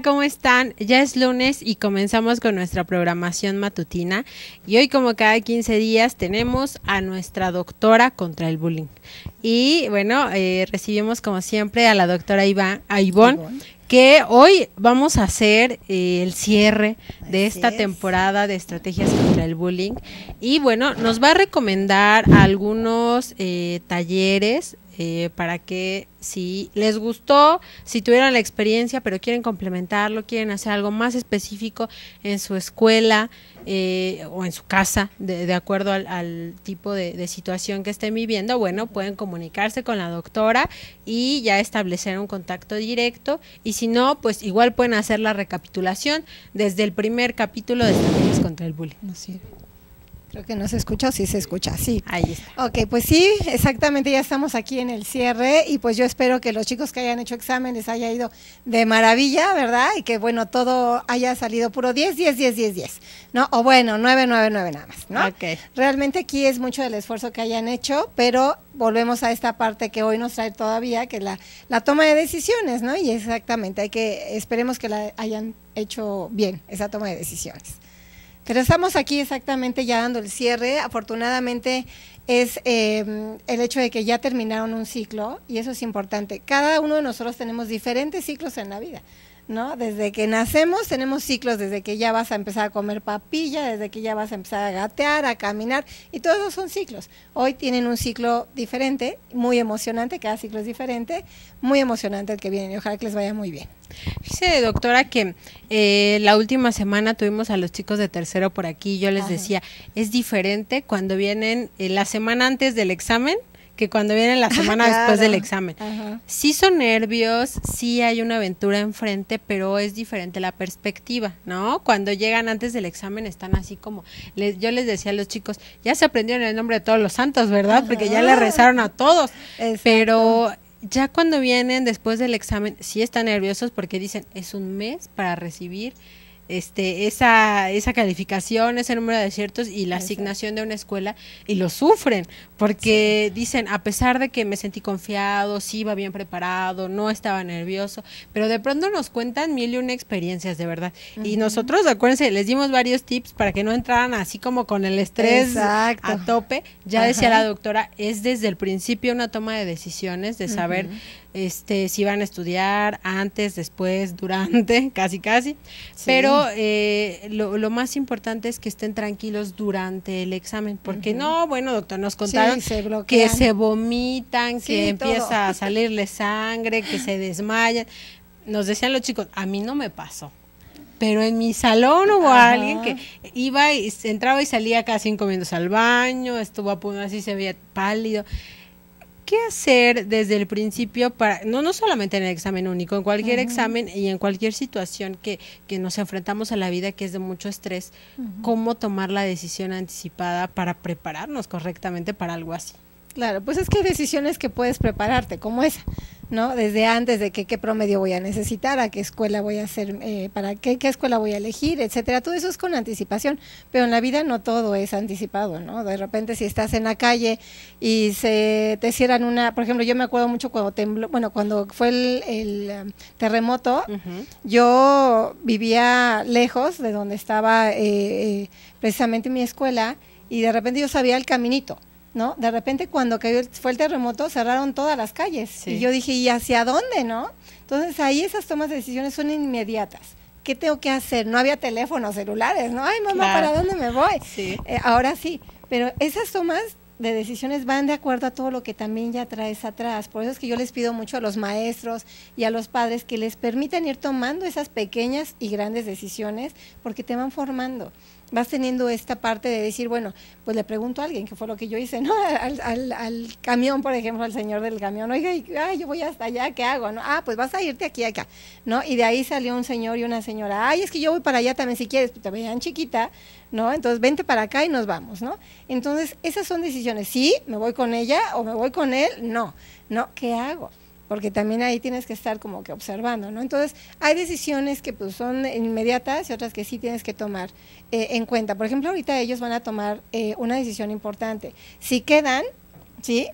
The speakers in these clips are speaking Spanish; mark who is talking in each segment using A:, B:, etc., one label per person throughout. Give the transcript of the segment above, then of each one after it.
A: ¿cómo están? Ya es lunes y comenzamos con nuestra programación matutina. Y hoy, como cada 15 días, tenemos a nuestra doctora contra el bullying. Y bueno, eh, recibimos como siempre a la doctora Iván, Ivonne, que hoy vamos a hacer eh, el cierre de esta temporada de estrategias contra el bullying. Y bueno, nos va a recomendar algunos eh, talleres eh, para que si les gustó, si tuvieron la experiencia, pero quieren complementarlo, quieren hacer algo más específico en su escuela eh, o en su casa, de, acuerdo al, tipo de, situación que estén viviendo, bueno, pueden comunicarse con la doctora y ya establecer un contacto directo. Y si no, pues igual pueden hacer la recapitulación desde el primer capítulo de Estrategias contra el Bullying. Creo que no se escucha
B: o sí se escucha, sí. Ahí está. Ok, pues sí, exactamente, ya estamos aquí en el cierre y pues yo espero que los chicos que hayan hecho exámenes haya ido de maravilla, ¿verdad? Y que bueno, todo haya salido puro 10, 10, 10, 10, 10, ¿no? O bueno, 9, 9, 9 nada más, ¿no? Ok. Realmente aquí es mucho del esfuerzo que hayan hecho, pero volvemos a esta parte que hoy nos trae todavía, que es la, la toma de decisiones, ¿no? Y exactamente, hay que, esperemos que la hayan hecho bien, esa toma de decisiones. Pero estamos aquí exactamente ya dando el cierre. Afortunadamente es em, el hecho de que ya terminaron un ciclo y eso es importante. Cada uno de nosotros tenemos diferentes ciclos en la vida. ¿no? Desde que nacemos tenemos ciclos, desde que ya vas a empezar a comer papilla, desde que ya vas a empezar a gatear, a caminar, y todos son ciclos. Hoy tienen un ciclo diferente, muy emocionante, cada ciclo es diferente, muy emocionante el que viene, y ojalá que les vaya muy bien.
A: Dice, doctora, que eh, la última semana tuvimos a los chicos de tercero por aquí, yo les decía, es diferente cuando vienen eh, la semana antes del examen, que cuando vienen la ah, semana después del examen. Sí son nervios, sí hay una aventura enfrente, pero es diferente la perspectiva, ¿no? Cuando llegan antes del examen están así como, les, yo les decía a los chicos, ya se aprendieron el nombre de todos los santos, ¿verdad? Porque ya le rezaron a todos, pero ya cuando vienen después del examen, sí están nerviosos porque dicen, es un mes para recibir este, esa, esa calificación, ese número de aciertos y la asignación de una escuela y lo sufren porque dicen, a pesar de que me sentí confiado, sí iba bien preparado, no estaba nervioso, pero de pronto nos cuentan mil y una experiencias de verdad. Y nosotros, acuérdense, les dimos varios tips para que no entraran así como con el estrés a tope. Ya decía la doctora, es desde el principio una toma de decisiones, de saber este, si van a estudiar antes, después, durante, casi, casi. Pero eh, lo, más importante es que estén tranquilos durante el examen, porque no, bueno, doctor, nos contaron que se vomitan, que empieza a salirle sangre, que se desmayan. Nos decían los chicos, a mí no me pasó pero en mi salón hubo alguien que iba entraba y salía casi incomiendo al baño, estuvo a así, se veía pálido qué hacer desde el principio para, no, no solamente en el examen único, en cualquier examen y en cualquier situación que, nos enfrentamos a la vida que es de mucho estrés, cómo tomar la decisión anticipada para prepararnos correctamente para algo así?
B: Claro, pues es que hay decisiones que puedes prepararte, como esa, ¿no? Desde antes de que, qué promedio voy a necesitar, a qué escuela voy a hacer, eh, para qué, escuela voy a elegir, etcétera. Todo eso es con anticipación, pero en la vida no todo es anticipado, ¿no? De repente si estás en la calle y se te cierran una, por ejemplo, yo me acuerdo mucho cuando tembló, bueno, cuando fue el, um, terremoto, yo vivía lejos de donde estaba eh, eh, precisamente mi escuela y de repente yo sabía el caminito ¿no? De repente cuando cayó, fue el terremoto cerraron todas las calles y yo dije, ¿y hacia dónde, no? Entonces ahí esas tomas de decisiones son inmediatas. ¿Qué tengo que hacer? No había teléfonos celulares, ¿no? Ay, mamá, ¿para dónde me voy? Eh, ahora sí, pero esas tomas de decisiones van de acuerdo a todo lo que también ya traes atrás. Por eso es que yo les pido mucho a los maestros y a los padres que les permitan ir tomando esas pequeñas y grandes decisiones porque te van formando vas teniendo esta parte de decir, bueno, pues le pregunto a alguien, que fue lo que yo hice, ¿no? Al, camión, por ejemplo, al señor del camión, oiga, ay, yo voy hasta allá, ¿qué hago? ¿No? Ah, pues vas a irte aquí, acá, ¿no? Y de ahí salió un señor y una señora, ay, es que yo voy para allá también si quieres, pues te tan chiquita, ¿no? Entonces vente para acá y nos vamos, ¿no? Entonces, esas son decisiones, sí, me voy con ella o me voy con él, no, ¿no? ¿Qué hago? porque también ahí tienes que estar como que observando, ¿no? Entonces, hay decisiones que pues son inmediatas y otras que sí tienes que tomar eh, en cuenta. Por ejemplo, ahorita ellos van a tomar eh, una decisión importante. Si quedan, ¿sí?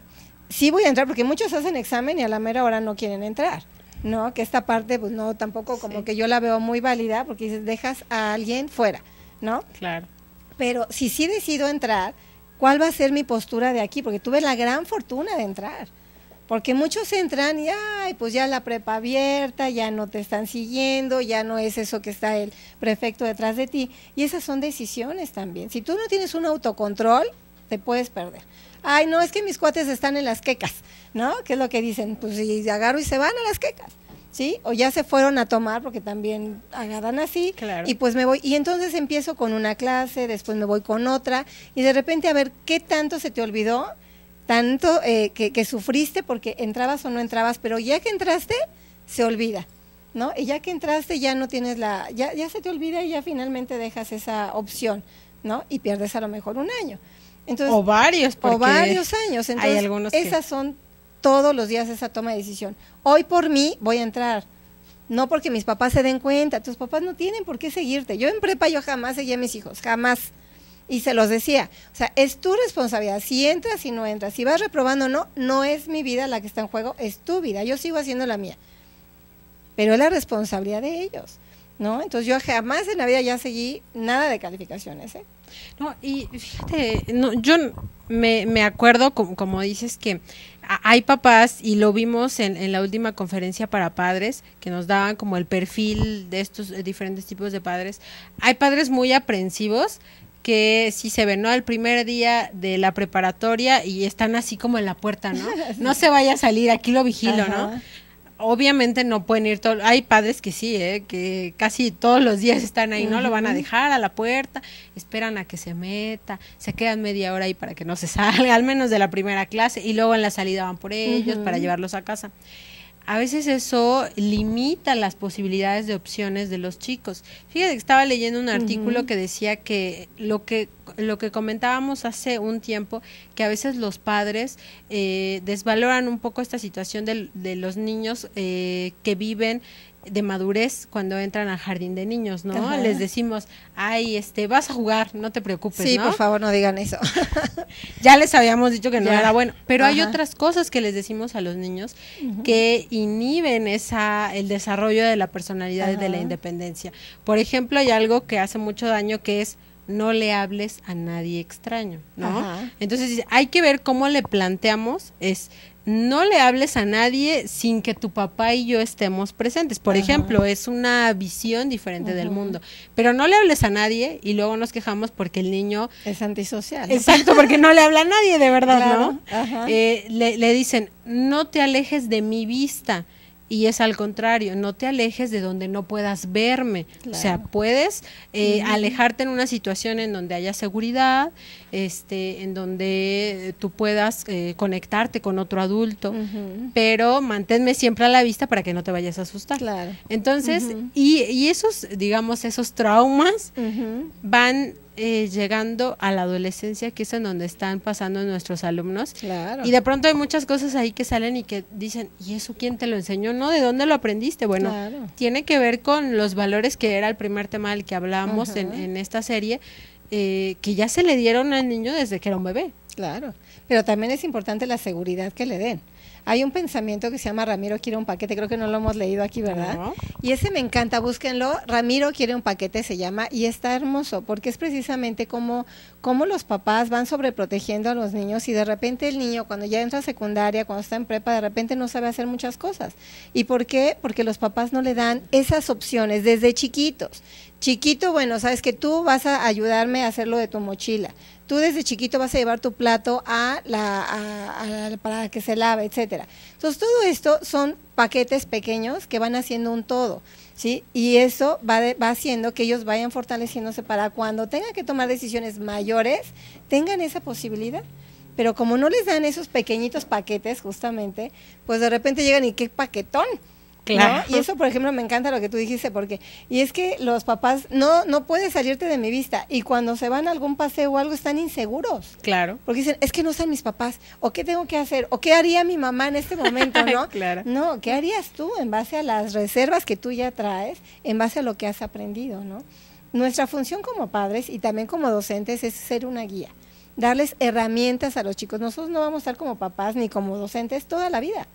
B: Sí voy a entrar, porque muchos hacen examen y a la mera hora no quieren entrar. ¿no? Que esta parte, pues no, tampoco como que yo la veo muy válida, porque dices, dejas a alguien fuera, ¿no? Claro. Pero si sí decido entrar, ¿cuál va a ser mi postura de aquí? Porque tuve la gran fortuna de entrar porque muchos entran y, ay, pues ya la prepa abierta, ya no te están siguiendo, ya no es eso que está el prefecto detrás de ti. Y esas son decisiones también. Si tú no tienes un autocontrol, te puedes perder. Ay, no, es que mis cuates están en las quecas, ¿no? ¿Qué es lo que dicen? Pues y agarro y se van a las quecas. ¿Sí? O ya se fueron a tomar porque también agarran así claro. y pues me voy y entonces empiezo con una clase, después me voy con otra y de repente a ver qué tanto se te olvidó tanto eh, que, sufriste porque entrabas o no entrabas, pero ya que entraste, se olvida, ¿no? Y ya que entraste ya no tienes la, ya, ya se te olvida y ya finalmente dejas esa opción, ¿no? Y pierdes a lo mejor un año. Entonces, o varios, o varios años. hay algunos esas son todos los días esa toma de decisión. Hoy por mí voy a entrar. No porque mis papás se den cuenta, tus papás no tienen por qué seguirte. Yo en prepa yo jamás seguí a mis hijos, jamás. Y se los decía, o sea, es tu responsabilidad, si entras y no entras, si vas reprobando o no, no es mi vida la que está en juego, es tu vida, yo sigo haciendo la mía. Pero es la responsabilidad de ellos, ¿no? Entonces yo jamás en la vida ya seguí nada de calificaciones, ¿eh? No, y
A: fíjate, yo me, me acuerdo, como, como dices, que hay papás, y lo vimos en, en, la última conferencia para padres, que nos daban como el perfil de estos eh, diferentes tipos de padres. Hay padres muy aprensivos que sí se venó El primer día de la preparatoria y están así como en la puerta, ¿no? No se vaya a salir, aquí lo vigilo, ¿no? Obviamente no pueden ir todos, hay padres que sí, ¿eh? que casi todos los días están ahí, ¿no? Lo van a dejar a la puerta, esperan a que se meta, se quedan media hora ahí para que no se salga, al menos de la primera clase, y luego en la salida van por ellos para llevarlos a casa a veces eso limita las posibilidades de opciones de los chicos. Fíjate que estaba leyendo un artículo que decía que lo que lo que comentábamos hace un tiempo, que a veces los padres eh, desvaloran un poco esta situación de, los niños eh, que viven de madurez cuando entran al jardín de niños, ¿no? Les decimos, ay, este, vas a jugar, no te preocupes. Sí, por favor, no digan eso. ya les habíamos dicho que no era bueno, pero hay otras cosas que les decimos a los niños que inhiben esa, el desarrollo de la personalidad y de la independencia. Por ejemplo, hay algo que hace mucho daño que es no le hables a nadie extraño, ¿no? Entonces hay que ver cómo le planteamos es no le hables a nadie sin que tu papá y yo estemos presentes. Por ejemplo, es una visión diferente del mundo. Pero no le hables a nadie y luego nos quejamos porque el niño... Es antisocial. Exacto, porque no le habla a nadie, de verdad, ¿no? Eh, le, le, dicen, no te alejes de mi vista y es al contrario, no te alejes de donde no puedas verme. O sea, puedes eh, alejarte en una situación en donde haya seguridad, este, en donde tú puedas eh, conectarte con otro adulto, pero manténme siempre a la vista para que no te vayas a asustar. Entonces, y, y, esos, digamos, esos traumas van eh, llegando a la adolescencia, que es en donde están pasando nuestros alumnos. Y de pronto hay muchas cosas ahí que salen y que dicen, ¿y eso quién te lo enseñó? No, ¿de dónde lo aprendiste? Bueno, tiene que ver con los valores que era el primer tema del que hablábamos en, esta serie, eh, que ya se le dieron al niño desde que era un bebé. Claro, pero también es importante la seguridad que le den. Hay un pensamiento que se llama Ramiro
B: quiere un paquete, creo que no lo hemos leído aquí, ¿verdad? Y ese me encanta, búsquenlo. Ramiro quiere un paquete, se llama, y está hermoso, porque es precisamente como, como los papás van sobreprotegiendo a los niños y de repente el niño cuando ya entra a secundaria, cuando está en prepa, de repente no sabe hacer muchas cosas. ¿Y por qué? Porque los papás no le dan esas opciones desde chiquitos. Chiquito, bueno, sabes que tú vas a ayudarme a hacerlo de tu mochila tú desde chiquito vas a llevar tu plato a la, para que se lave, etcétera. Entonces, todo esto son paquetes pequeños que van haciendo un todo, ¿sí? Y eso va, va haciendo que ellos vayan fortaleciéndose para cuando tengan que tomar decisiones mayores, tengan esa posibilidad. Pero como no les dan esos pequeñitos paquetes, justamente, pues de repente llegan y qué paquetón y eso, por ejemplo, me encanta lo que tú dijiste, porque, y es que los papás, no, no salirte de mi vista, y cuando se van a algún paseo o algo, están inseguros. Claro. Porque dicen, es que no están mis papás, o qué tengo que hacer, o qué haría mi mamá en este momento, ¿no? claro. No, ¿qué harías tú en base a las reservas que tú ya traes, en base a lo que has aprendido, ¿no? Nuestra función como padres y también como docentes es ser una guía darles herramientas a los chicos. Nosotros no vamos a estar como papás ni como docentes toda la vida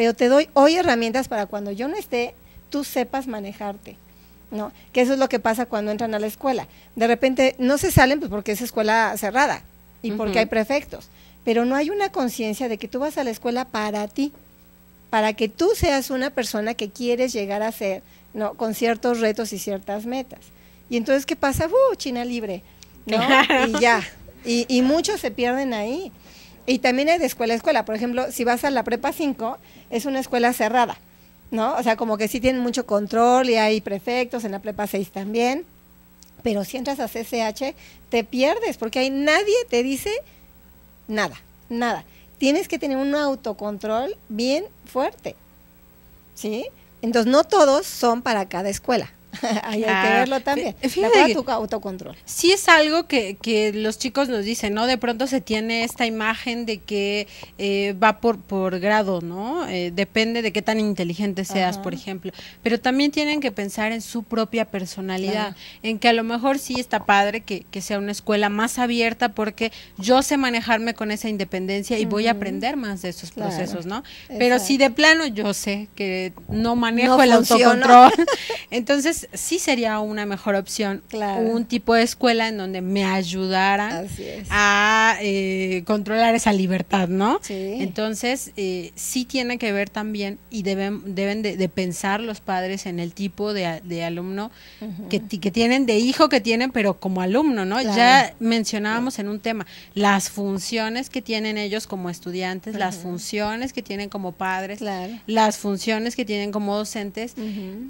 B: pero te doy hoy herramientas para cuando yo no esté, tú sepas manejarte. ¿No? Que eso es lo que pasa cuando entran a la escuela. De repente no se salen pues, porque es escuela cerrada y porque hay prefectos, pero no hay una conciencia de que tú vas a la escuela para ti, para que tú seas una persona que quieres llegar a ser, ¿no? Con ciertos retos y ciertas metas. Y entonces, ¿qué pasa? ¡Uh, China libre!
A: ¿No? Y ya.
B: y muchos se pierden ahí. Y también es de escuela a escuela. Por ejemplo, si vas a la prepa 5, es una escuela cerrada, ¿no? O sea, como que sí tienen mucho control y hay prefectos, en la prepa 6 también. Pero si entras a CCH, te pierdes, porque ahí nadie te dice nada, nada. Tienes que tener un autocontrol bien fuerte, ¿sí? Entonces, no todos son para cada escuela.
A: hay que ah, verlo también. Eh, fíjate, tu autocontrol. Sí es algo que, los chicos nos dicen, ¿no? De pronto se tiene esta imagen de que eh, va por, por grado, ¿no? Eh, depende de qué tan inteligente seas, por ejemplo. Pero también tienen que pensar en su propia personalidad, en que a lo mejor sí está padre que, sea una escuela más abierta porque yo sé manejarme con esa independencia y voy a aprender más de esos procesos, ¿no? Pero si de plano yo sé que no manejo el autocontrol, entonces sí sería una mejor opción un tipo de escuela en donde me ayudara a eh, controlar esa libertad, ¿no? Entonces, eh, sí tiene que ver también y deben, deben de, pensar los padres en el tipo de, alumno que, tienen, de hijo que tienen, pero como alumno, ¿no? Ya mencionábamos en un tema las funciones que tienen ellos como estudiantes, las funciones que tienen como padres, las funciones que tienen como docentes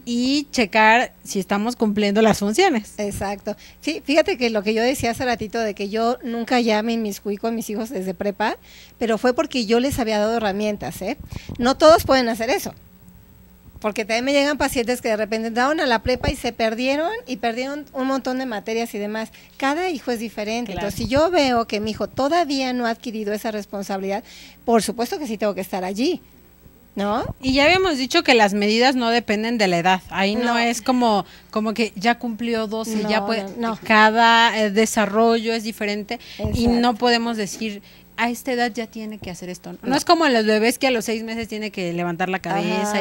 A: y checar si estamos cumpliendo las funciones. Exacto. Sí, fíjate que lo que yo decía hace ratito de que yo nunca y mis cuico a mis
B: hijos desde prepa, pero fue porque yo les había dado herramientas, ¿eh? No todos pueden hacer eso. Porque también me llegan pacientes que de repente daban a la prepa y se perdieron y perdieron un montón de materias y demás. Cada hijo es diferente. Entonces, si yo veo que mi hijo todavía no ha adquirido esa responsabilidad, por supuesto que sí tengo que estar allí
A: y ya habíamos dicho que las medidas no dependen de la edad. Ahí no, es como, como que ya cumplió 12, y ya puede. No, cada eh, desarrollo es diferente y no podemos decir a esta edad ya tiene que hacer esto. No, es como los bebés que a los seis meses tiene que levantar la cabeza.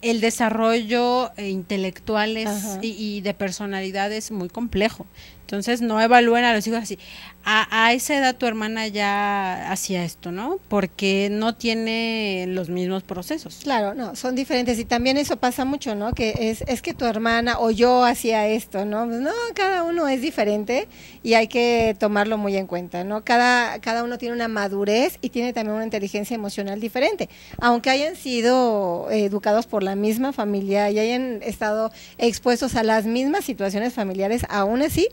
A: el desarrollo eh, intelectual es, y de personalidad es muy complejo. Entonces no evalúen a los hijos así. A, a, esa edad tu hermana ya hacía esto, ¿no? Porque no tiene los mismos procesos. Claro,
B: no, son diferentes. Y también eso pasa mucho, ¿no? Que es, es que tu hermana o yo hacía esto, ¿no? Pues, no, cada uno es diferente y hay que tomarlo muy en cuenta, ¿no? Cada, cada uno tiene una madurez y tiene también una inteligencia emocional diferente. Aunque hayan sido educados por la misma familia y hayan estado expuestos a las mismas situaciones familiares, aún así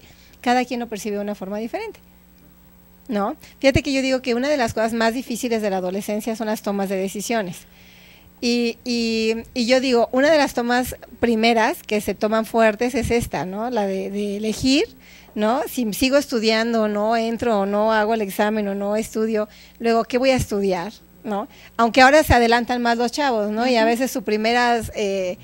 B: cada quien lo percibe de una forma diferente. ¿No? Fíjate que yo digo que una de las cosas más difíciles de la adolescencia son las tomas de decisiones. Y, yo digo, una de las tomas primeras que se toman fuertes es esta, ¿no? La de, elegir, ¿no? Si sigo estudiando o no, entro o no, hago el examen o no, estudio. Luego, ¿qué voy a estudiar? ¿no? Aunque ahora se adelantan más los chavos, ¿no? Y a veces su primeras, eh,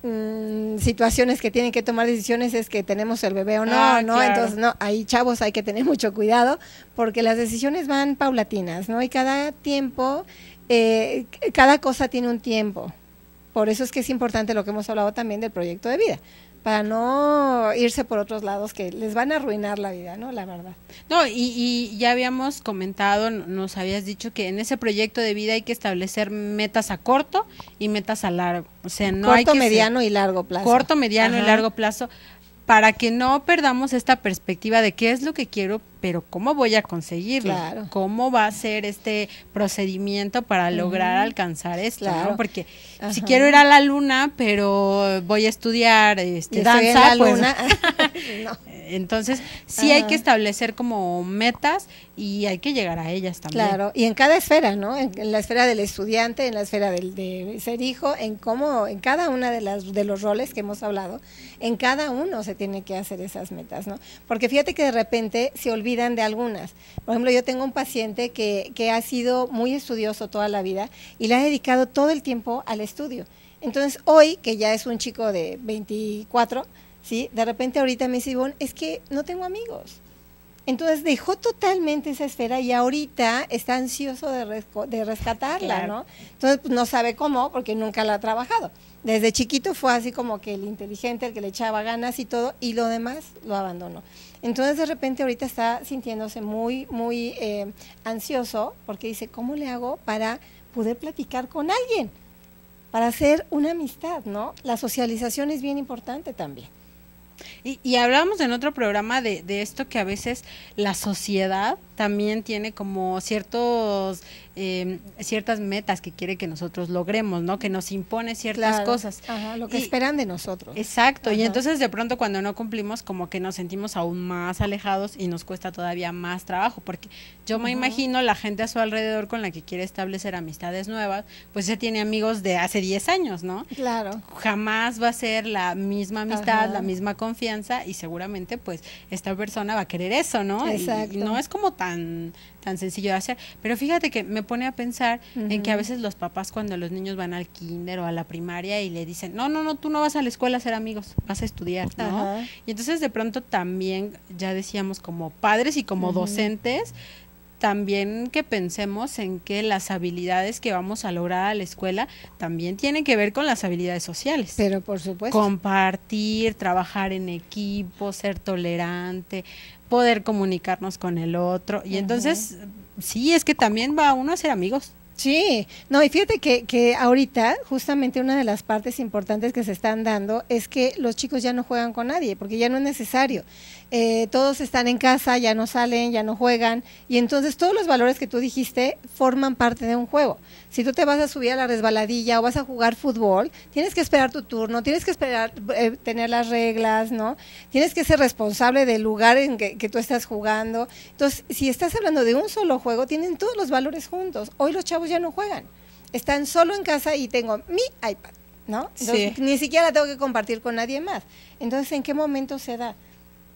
B: Mm, situaciones que tienen que tomar decisiones es que tenemos el bebé o no, ah, ¿no? Entonces, no, ahí chavos hay que tener mucho cuidado porque las decisiones van paulatinas, ¿no? Y cada tiempo, eh, cada cosa tiene un tiempo. Por eso es que es importante lo que hemos hablado también del proyecto de vida para no irse por otros lados que les van a arruinar la vida, ¿no? La verdad.
A: No, y, ya habíamos comentado, nos habías dicho que en ese proyecto de vida hay que establecer metas a corto y metas a largo. O sea, no hay que mediano y largo plazo. Corto, mediano y largo plazo para que no perdamos esta perspectiva de qué es lo que quiero pero ¿cómo voy a conseguirlo? ¿Cómo va a ser este procedimiento para lograr alcanzar esto? Porque si quiero ir a la luna, pero voy a estudiar este, danza, pues, luna. Entonces, sí hay que establecer como metas y hay que llegar a ellas también. Claro, y
B: en cada esfera, ¿no? En, la esfera del estudiante, en la esfera del de ser hijo, en cómo, en cada una de las de los roles que hemos hablado, en cada uno se tiene que hacer esas metas, ¿no? Porque fíjate que de repente se olvida de algunas. Por ejemplo, yo tengo un paciente que, ha sido muy estudioso toda la vida y le ha dedicado todo el tiempo al estudio. Entonces, hoy, que ya es un chico de 24, ¿sí? De repente ahorita me dice, Ivonne, es que no tengo amigos. Entonces dejó totalmente esa esfera y ahorita está ansioso de, rescatarla, ¿no? Entonces pues, no sabe cómo porque nunca la ha trabajado. Desde chiquito fue así como que el inteligente, el que le echaba ganas y todo, y lo demás lo abandonó. Entonces de repente ahorita está sintiéndose muy, muy eh, ansioso porque dice, ¿cómo le hago para poder platicar con alguien? Para hacer una amistad, ¿no? La socialización es bien importante también.
A: Y, y hablábamos en otro programa de, de esto que a veces la sociedad también tiene como ciertos Em, ciertas metas que quiere que nosotros logremos, ¿no? Que nos impone ciertas cosas. Ajá, lo que esperan de nosotros. Exacto, y entonces de pronto cuando no cumplimos como que nos sentimos aún más alejados y nos cuesta todavía más trabajo, porque yo me imagino la gente a su alrededor con la que quiere establecer amistades nuevas, pues ya tiene amigos de hace 10 años, ¿no? Claro. Jamás va a ser la misma amistad, la misma confianza y seguramente pues esta persona va a querer eso, ¿no? Exacto. no es como tan tan sencillo de hacer, pero fíjate que me pone a pensar en que a veces los papás cuando los niños van al kinder o a la primaria y le dicen, no, no, no, tú no vas a la escuela a ser amigos, vas a estudiar, ¿no? Y entonces de pronto también, ya decíamos, como padres y como docentes, también que pensemos en que las habilidades que vamos a lograr a la escuela también tienen que ver con las habilidades sociales. Pero por supuesto. Compartir, trabajar en equipo, ser tolerante, poder comunicarnos con el otro. Y entonces Sí, es que también va uno a ser amigos. Sí, no, y fíjate que, que ahorita
B: justamente una de las partes importantes que se están dando es que los chicos ya no juegan con nadie, porque ya no es necesario. Eh, todos están en casa, ya no salen, ya no juegan, y entonces todos los valores que tú dijiste forman parte de un juego. Si tú te vas a subir a la resbaladilla o vas a jugar fútbol, tienes que esperar tu turno, tienes que esperar eh, tener las reglas, ¿no? Tienes que ser responsable del lugar en que, tú estás jugando. Entonces, si estás hablando de un solo juego, tienen todos los valores juntos. Hoy los chavos ya no juegan, están solo en casa y tengo mi iPad. ¿no? Ni siquiera la tengo que compartir con nadie más. Entonces, ¿en qué momento se da?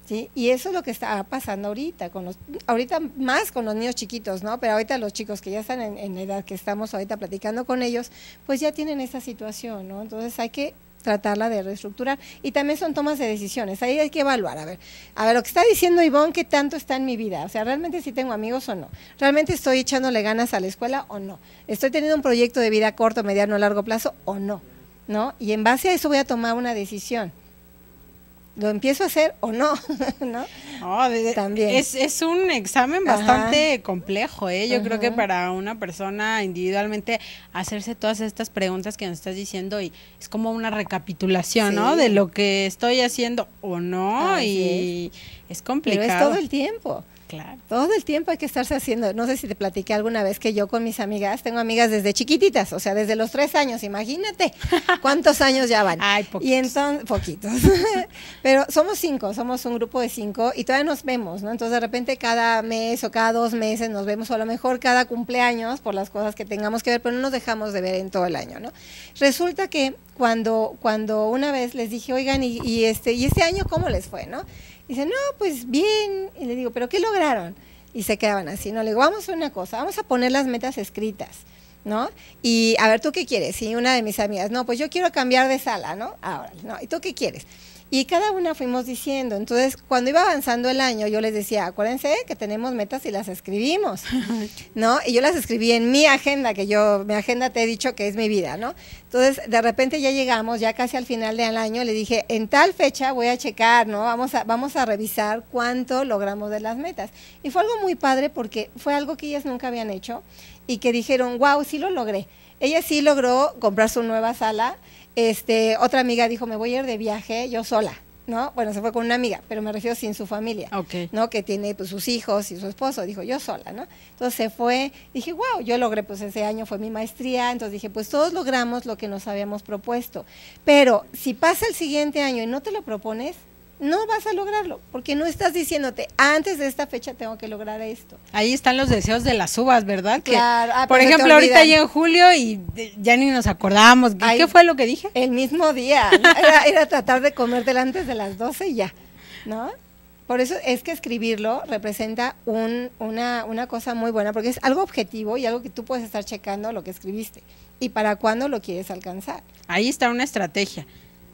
B: ¿sí? Y eso es lo que está pasando ahorita, con los, ahorita más con los niños chiquitos, ¿no? Pero ahorita los chicos que ya están en, la edad que estamos ahorita platicando con ellos, pues ya tienen esa situación, ¿no? Entonces hay que tratarla de reestructurar. Y también son tomas de decisiones. Ahí hay que evaluar. A ver, a ver, lo que está diciendo Ivonne, ¿qué tanto está en mi vida? O sea, ¿realmente si tengo amigos o no? ¿Realmente estoy echándole ganas a la escuela o no? ¿Estoy teniendo un proyecto de vida corto, mediano, o largo plazo o no? ¿No? Y en base a eso voy a tomar una decisión lo empiezo a hacer
A: o no, ¿no? Ah, También. Es, es, un examen bastante complejo, ¿eh? Yo creo que para una persona individualmente hacerse todas estas preguntas que nos estás diciendo y es como una recapitulación, ¿no? De lo que estoy haciendo o no y es. complicado. Pero es todo el
B: tiempo. Claro. Todo el tiempo hay que estarse haciendo. No sé si te platiqué alguna vez que yo con mis amigas, tengo amigas desde chiquititas, o sea, desde los tres años, imagínate cuántos años ya van. Ay, poquitos. Y entonces, poquitos. Pero somos cinco, somos un grupo de cinco y todavía nos vemos, ¿no? Entonces de repente cada mes o cada dos meses nos vemos, o a lo mejor cada cumpleaños por las cosas que tengamos que ver, pero no nos dejamos de ver en todo el año, ¿no? Resulta que cuando, cuando una vez les dije, oigan, y, este, y este año cómo les fue, ¿no? Dice, no, pues bien. Y le digo, ¿pero qué lograron? Y se quedaban así. No, le digo, vamos a una cosa, vamos a poner las metas escritas. ¿no? Y a ver, ¿tú qué quieres? Y una de mis amigas, no, pues yo quiero cambiar de sala, ¿no? Ahora, ¿no? ¿Y tú qué quieres? Y cada una fuimos diciendo. Entonces, cuando iba avanzando el año, yo les decía, acuérdense que tenemos metas y las escribimos, ¿no? Y yo las escribí en mi agenda, que yo, mi agenda te he dicho que es mi vida, ¿no? Entonces, de repente ya llegamos, ya casi al final del año, le dije, en tal fecha voy a checar, ¿no? Vamos a, vamos a revisar cuánto logramos de las metas. Y fue algo muy padre porque fue algo que ellas nunca habían hecho y que dijeron, wow, sí lo logré. Ella sí logró comprar su nueva sala este, otra amiga dijo, me voy a ir de viaje yo sola, ¿no? Bueno, se fue con una amiga, pero me refiero sin su familia, ¿no? Que tiene pues, sus hijos y su esposo, dijo, yo sola, ¿no? Entonces se fue, dije, wow, yo logré, pues ese año fue mi maestría, entonces dije, pues todos logramos lo que nos habíamos propuesto, pero si pasa el siguiente año y no te lo propones, no vas a lograrlo, porque no estás diciéndote, antes de esta fecha tengo que lograr esto.
A: Ahí están los deseos de las uvas, ¿verdad? Claro. Ah, por pues ejemplo, ahorita ya en julio y ya ni nos acordábamos, ¿Qué,
B: fue lo que dije? El mismo día. era, tratar de comer antes de las 12 y ya, ¿no? Por eso es que escribirlo representa una, una cosa muy buena, porque es algo objetivo y algo que tú puedes estar checando lo que escribiste y para cuándo lo quieres alcanzar.
A: Ahí está una estrategia.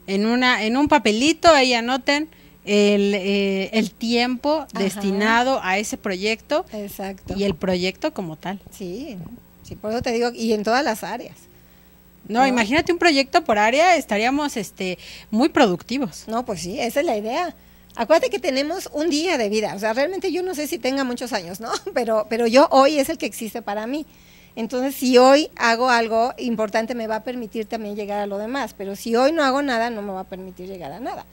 A: En, una, en un papelito, ahí anoten eh, el, tiempo destinado a ese proyecto y el proyecto como tal. Sí,
B: sí, por eso te digo, y en todas las áreas.
A: No, imagínate un proyecto por área, estaríamos este muy productivos. No, pues sí, esa es la idea.
B: Acuérdate que tenemos un día de vida, o sea, realmente yo no sé si tenga muchos años, ¿no? Pero pero yo hoy es el que existe para mí. Entonces, si hoy hago algo importante me va a permitir también llegar a lo demás, pero si hoy no hago nada no me va a permitir llegar a nada.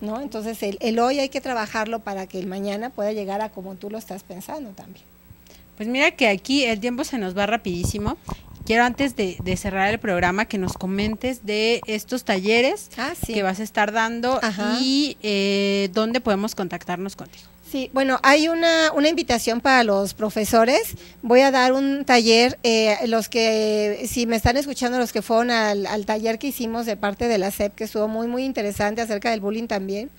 B: ¿no? Entonces el, hoy hay que trabajarlo para que el mañana pueda llegar a como tú lo estás pensando también.
A: Pues mira que aquí el tiempo se nos va rapidísimo quiero antes de, cerrar el programa que nos comentes de estos talleres ah, que vas a estar dando y eh, dónde podemos contactarnos contigo.
B: Sí, bueno, hay una, una, invitación para los profesores. Voy a dar un taller, eh, los que, si me están escuchando, los que fueron al, al, taller que hicimos de parte de la SEP, que estuvo muy, muy interesante acerca del bullying también.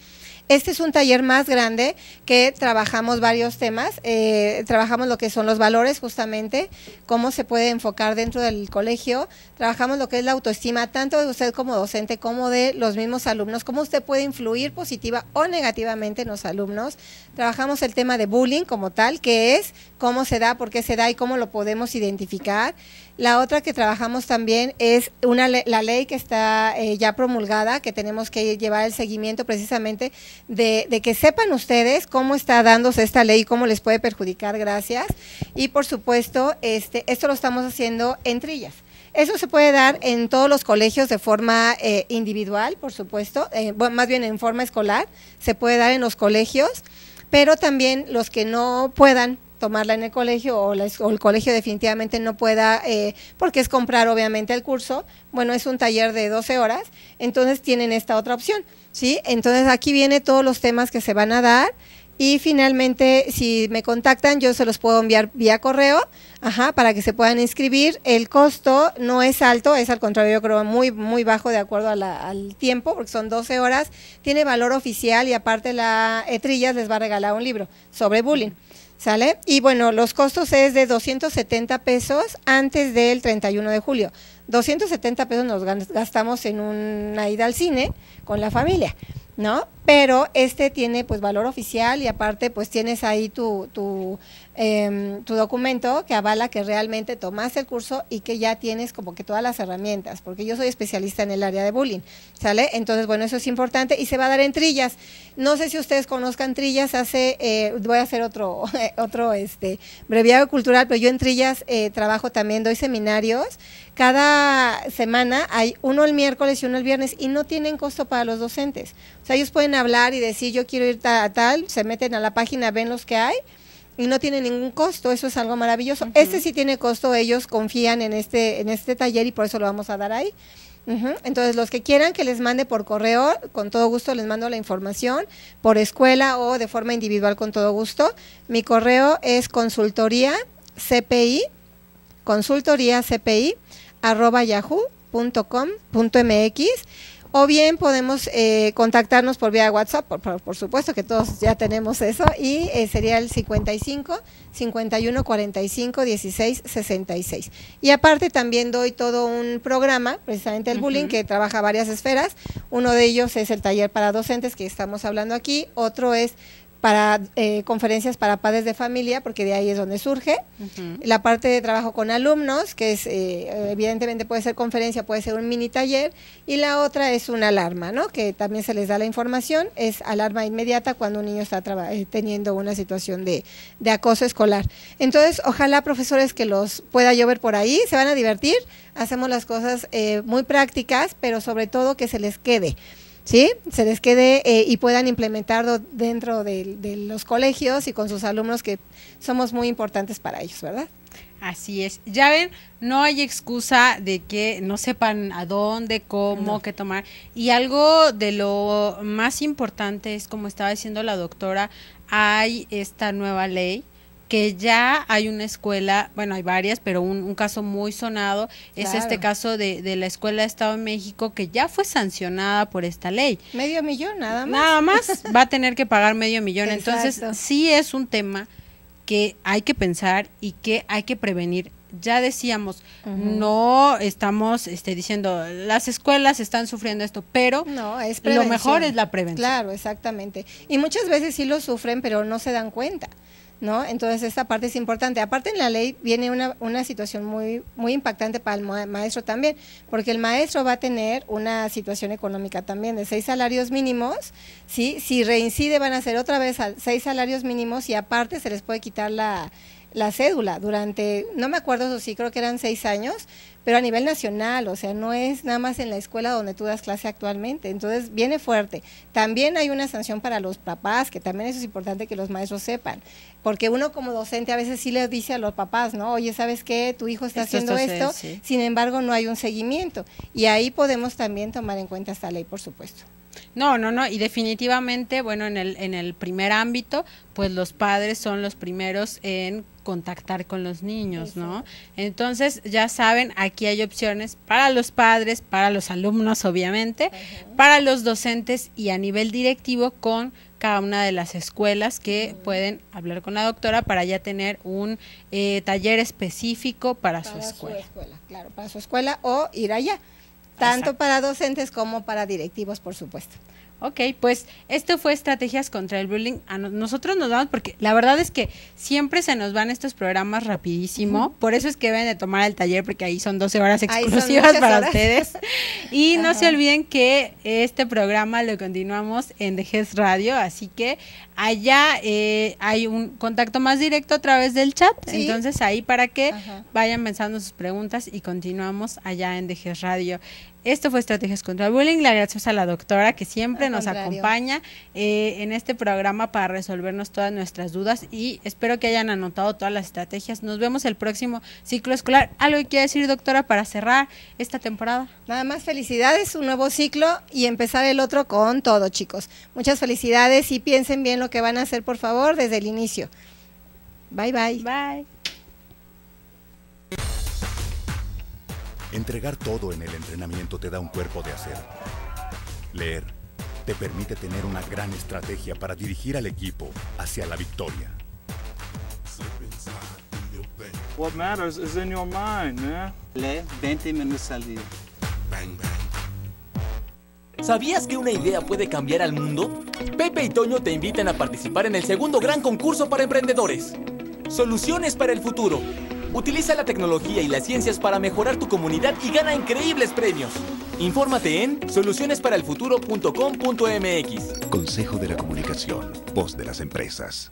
B: Este es un taller más grande que trabajamos varios temas. Eh, trabajamos lo que son los valores justamente, cómo se puede enfocar dentro del colegio. Trabajamos lo que es la autoestima, tanto de usted como docente, como de los mismos alumnos, cómo usted puede influir positiva o negativamente en los alumnos. Trabajamos el tema de bullying como tal, qué es, cómo se da, por qué se da y cómo lo podemos identificar. La otra que trabajamos también es una la ley que está eh, ya promulgada, que tenemos que llevar el seguimiento precisamente de, que sepan ustedes cómo está dándose esta ley y cómo les puede perjudicar, gracias. Y por supuesto, este, esto lo estamos haciendo en trillas. Eso se puede dar en todos los colegios de forma eh, individual, por supuesto, eh, más bien en forma escolar, se puede dar en los colegios, pero también los que no puedan tomarla en el colegio o, el colegio definitivamente no pueda, eh, porque es comprar obviamente el curso, bueno, es un taller de 12 horas, entonces tienen esta otra opción, ¿sí? Entonces aquí viene todos los temas que se van a dar y finalmente si me contactan yo se los puedo enviar vía correo, ajá, para que se puedan inscribir. El costo no es alto, es al contrario yo creo muy muy bajo de acuerdo al tiempo, porque son 12 horas, tiene valor oficial y aparte la Etrillas eh, les va a regalar un libro sobre bullying. ¿Sale? Y bueno, los costos es de 270 pesos antes del 31 de julio. 270 pesos nos gastamos en una ida al cine con la familia. ¿no? Pero este tiene pues valor oficial y aparte pues tienes ahí tu, tu, em, tu, documento que avala que realmente tomaste el curso y que ya tienes como que todas las herramientas, porque yo soy especialista en el área de bullying, ¿sale? Entonces, bueno, eso es importante y se va a dar en trillas. No sé si ustedes conozcan trillas, hace, eh, voy a hacer otro, otro este, breviario cultural, pero yo en trillas eh, trabajo también, doy seminarios cada semana hay uno el miércoles y uno el viernes y no tienen costo para los docentes. O sea, ellos pueden hablar y decir yo quiero ir a tal, se meten a la página, ven los que hay y no tienen ningún costo, eso es algo maravilloso. Este sí tiene costo, ellos confían en este, en este taller y por eso lo vamos a dar ahí. Entonces, los que quieran que les mande por correo, con todo gusto les mando la información, por escuela o de forma individual, con todo gusto. Mi correo es consultoría cpi, consultoría cpi arroba yahoo.com.mx o bien podemos eh, contactarnos por vía WhatsApp, por, supuesto que todos ya tenemos eso, y eh, sería el 55 51 45 16 66. Y aparte también doy todo un programa, precisamente el bullying, que trabaja varias esferas. Uno de ellos es el taller para docentes que estamos hablando aquí, otro es para eh, conferencias para padres de familia, porque de ahí es donde surge. La parte de trabajo con alumnos, que es, eh, evidentemente puede ser conferencia, puede ser un mini taller. Y la otra es una alarma, ¿no? Que también se les da la información, es alarma inmediata cuando un niño está eh, teniendo una situación de, de acoso escolar. Entonces, ojalá profesores que los pueda llover por ahí, se van a divertir, hacemos las cosas muy prácticas, pero sobre todo que se les quede. ¿sí? Se les quede eh, y puedan implementarlo dentro
A: de, los colegios y con sus alumnos que somos muy importantes para ellos, ¿verdad? Así es. Ya ven, no hay excusa de que no sepan a dónde, cómo, qué tomar. Y algo de lo más importante es, como estaba diciendo la doctora, hay esta nueva ley que ya hay una escuela, bueno, hay varias, pero un, caso muy sonado es este caso de, la Escuela de Estado de México que ya fue sancionada por esta ley.
B: Medio millón, nada más. Nada más
A: va a tener que pagar medio millón. Entonces, sí es un tema que hay que pensar y que hay que prevenir ya decíamos, no estamos este, diciendo las escuelas están sufriendo esto, pero
B: no, es lo mejor es la prevención. Claro, exactamente. Y muchas veces sí lo sufren, pero no se dan cuenta. Entonces esta parte es importante. Aparte en la ley viene una, una situación muy, muy impactante para el maestro también, porque el maestro va a tener una situación económica también de seis salarios mínimos, ¿sí? Si reincide van a ser otra vez seis salarios mínimos y aparte se les puede quitar la la cédula durante, no me acuerdo si sí, creo que eran seis años, pero a nivel nacional, o sea, no es nada más en la escuela donde tú das clase actualmente, entonces viene fuerte. También hay una sanción para los papás, que también eso es importante que los maestros sepan, porque uno como docente a veces sí le dice a los papás, ¿no? Oye, ¿sabes qué? Tu hijo está haciendo esto, sin embargo no hay un seguimiento, y ahí podemos también tomar en cuenta esta ley, por supuesto.
A: No, no, no, y definitivamente, bueno, en el, en el primer ámbito, pues los padres son los primeros en contactar con los niños, ¿no? Entonces, ya saben, aquí hay opciones para los padres, para los alumnos, obviamente, para los docentes y a nivel directivo con cada una de las escuelas que pueden hablar con la doctora para ya tener un eh, taller específico para, su escuela. Para Su escuela claro, para su escuela o ir allá. Tanto para docentes como para directivos, por supuesto. Ok, pues esto fue estrategias contra el bullying. nosotros nos damos porque la verdad es que siempre se nos van estos programas rapidísimo, por eso es que deben de tomar el taller porque ahí son 12 horas exclusivas para ustedes. Y no se olviden que este programa lo continuamos en Dejes Radio, así que allá eh, hay un contacto más directo a través del chat, entonces ahí para que vayan pensando sus preguntas y continuamos allá en Dejes Radio. Esto fue Estrategias contra el Bullying. Le a la doctora que siempre nos acompaña eh, en este programa para resolvernos todas nuestras dudas y espero que hayan anotado todas las estrategias. Nos vemos el próximo ciclo escolar. ¿Algo que quiere decir, doctora, para cerrar esta temporada? Nada más felicidades,
B: un nuevo ciclo y empezar el otro con todo, chicos. Muchas felicidades y piensen bien lo que van a hacer, por favor, desde el inicio. Bye, bye. Bye.
A: Entregar todo en el entrenamiento te da un cuerpo de hacer. Leer te permite tener una gran estrategia para dirigir al equipo hacia la victoria. What matters is in your mind, man. ¿Sabías que una idea puede cambiar al mundo? Pepe y Toño te invitan
B: a participar en el segundo gran concurso para emprendedores. Soluciones para el futuro Utiliza la tecnología y las ciencias para mejorar tu comunidad y gana increíbles premios. Infórmate en solucionesparalfuturo.com.mx.
A: Consejo de la Comunicación, voz de las empresas.